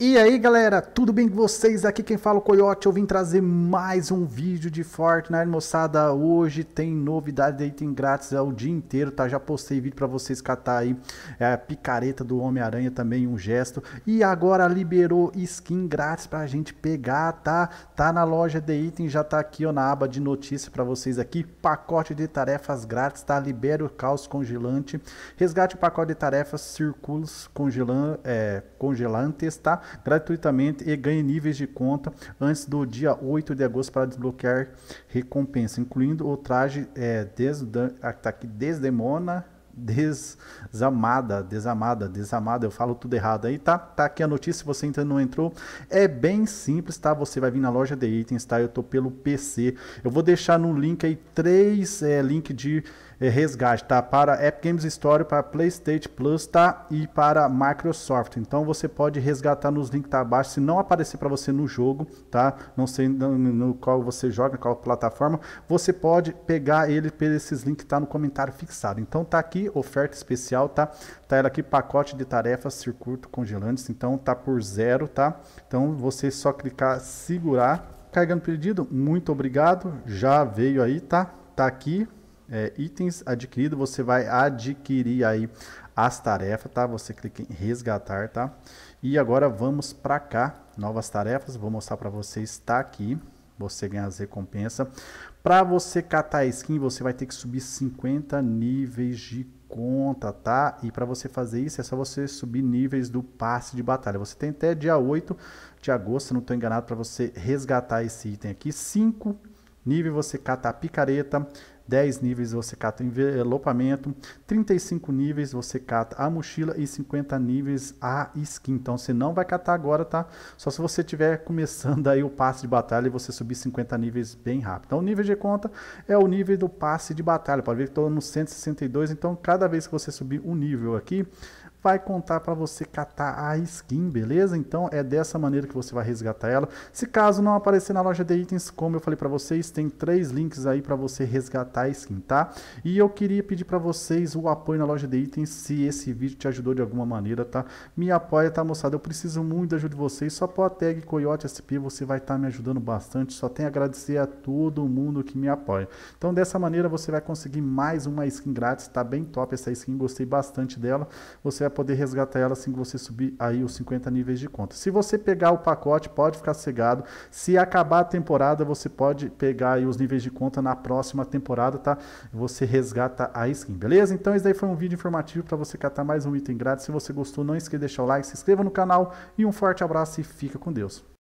E aí galera, tudo bem com vocês? Aqui quem fala é o Coyote, eu vim trazer mais um vídeo de Fortnite, moçada, hoje tem novidade de item grátis, é o dia inteiro, tá? Já postei vídeo para vocês catar aí, é, a picareta do Homem-Aranha também, um gesto, e agora liberou skin grátis pra gente pegar, tá? Tá na loja de item, já tá aqui ó, na aba de notícia para vocês aqui, pacote de tarefas grátis, tá? Libera o caos congelante, resgate o pacote de tarefas, círculos congelan é, congelantes, tá? gratuitamente e ganhe níveis de conta antes do dia 8 de agosto para desbloquear recompensa, incluindo o traje é, desde, aqui, Desdemona desamada, desamada, desamada, eu falo tudo errado aí, tá? Tá aqui a notícia, se você ainda não entrou, é bem simples, tá? Você vai vir na loja de itens, tá? Eu tô pelo PC, eu vou deixar no link aí três é, link de é, resgate, tá? Para App Games Store, para PlayStation Plus, tá? E para Microsoft. Então você pode resgatar nos links tá abaixo, se não aparecer para você no jogo, tá? Não sei no, no qual você joga, qual plataforma, você pode pegar ele pelos esses links que tá no comentário fixado. Então tá aqui oferta especial, tá? Tá ela aqui, pacote de tarefas, circuito congelantes, então tá por zero, tá? Então você só clicar segurar, carregando pedido, muito obrigado, já veio aí, tá? Tá aqui, é, itens adquirido, você vai adquirir aí as tarefas, tá? Você clica em resgatar, tá? E agora vamos para cá, novas tarefas, vou mostrar para vocês, tá aqui, você ganha as recompensas. Para você catar skin, você vai ter que subir 50 níveis de conta, tá? E para você fazer isso, é só você subir níveis do passe de batalha. Você tem até dia 8 de agosto, se não estou enganado, para você resgatar esse item aqui. 5 níveis você cata a picareta, 10 níveis você cata o envelopamento, 35 níveis você cata a mochila e 50 níveis a skin. Então você não vai catar agora, tá? Só se você tiver começando aí o passe de batalha e você subir 50 níveis bem rápido. Então o nível de conta é o nível do passe de batalha. Pode ver que estou no 162, então cada vez que você subir um nível aqui, vai contar para você catar a skin, beleza? Então é dessa maneira que você vai resgatar ela. Se caso não aparecer na loja de itens, como eu falei para vocês, tem três links aí para você resgatar a skin, tá? E eu queria pedir para vocês o apoio na loja de itens, se esse vídeo te ajudou de alguma maneira, tá? Me apoia, tá, moçada? Eu preciso muito da ajuda de vocês, só pôr a tag Coyote SP, você vai estar tá me ajudando bastante, só tem a agradecer a todo mundo que me apoia. Então dessa maneira você vai conseguir mais uma skin grátis, tá bem top essa skin, gostei bastante dela. Você vai poder resgatar ela assim que você subir aí os 50 níveis de conta. Se você pegar o pacote, pode ficar cegado. Se acabar a temporada, você pode pegar aí os níveis de conta na próxima temporada, tá? Você resgata a skin, beleza? Então esse daí foi um vídeo informativo para você catar mais um item grátis. Se você gostou, não esqueça de deixar o like, se inscreva no canal e um forte abraço e fica com Deus.